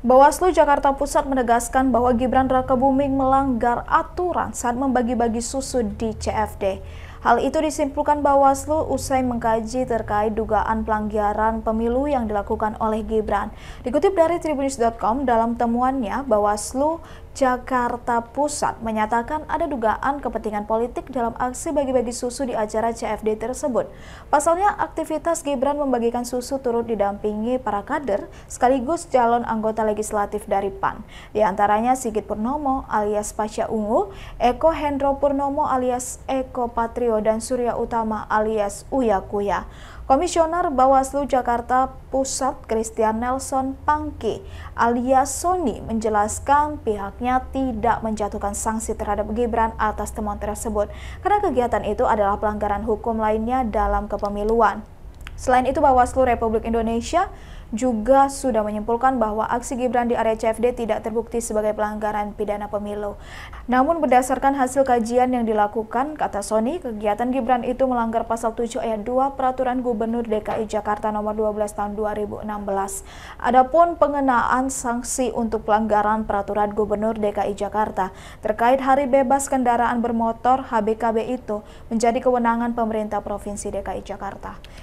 Bawaslu Jakarta Pusat menegaskan bahwa Gibran Rakabuming melanggar aturan saat membagi-bagi susu di CFD. Hal itu disimpulkan Bawaslu usai mengkaji terkait dugaan pelanggaran pemilu yang dilakukan oleh Gibran. Dikutip dari Tribunis.com dalam temuannya, Bawaslu Jakarta Pusat menyatakan ada dugaan kepentingan politik dalam aksi bagi-bagi susu di acara CFD tersebut. Pasalnya, aktivitas Gibran membagikan susu turut didampingi para kader sekaligus calon anggota legislatif dari PAN. Di antaranya Sigit Purnomo alias Pasha Ungu, Eko Hendro Purnomo alias Eko Patrio dan Surya Utama alias Uya Kuya. Komisioner Bawaslu Jakarta Pusat Christian Nelson Pangki alias Sony menjelaskan pihaknya tidak menjatuhkan sanksi terhadap Gibran atas temuan tersebut karena kegiatan itu adalah pelanggaran hukum lainnya dalam kepemiluan. Selain itu, Bawaslu Republik Indonesia juga sudah menyimpulkan bahwa aksi Gibran di area CFD tidak terbukti sebagai pelanggaran pidana pemilu. Namun berdasarkan hasil kajian yang dilakukan, kata Sony, kegiatan Gibran itu melanggar pasal 7 ayat 2 Peraturan Gubernur DKI Jakarta nomor 12 tahun 2016. Adapun pengenaan sanksi untuk pelanggaran peraturan Gubernur DKI Jakarta terkait hari bebas kendaraan bermotor HBKB itu menjadi kewenangan pemerintah Provinsi DKI Jakarta.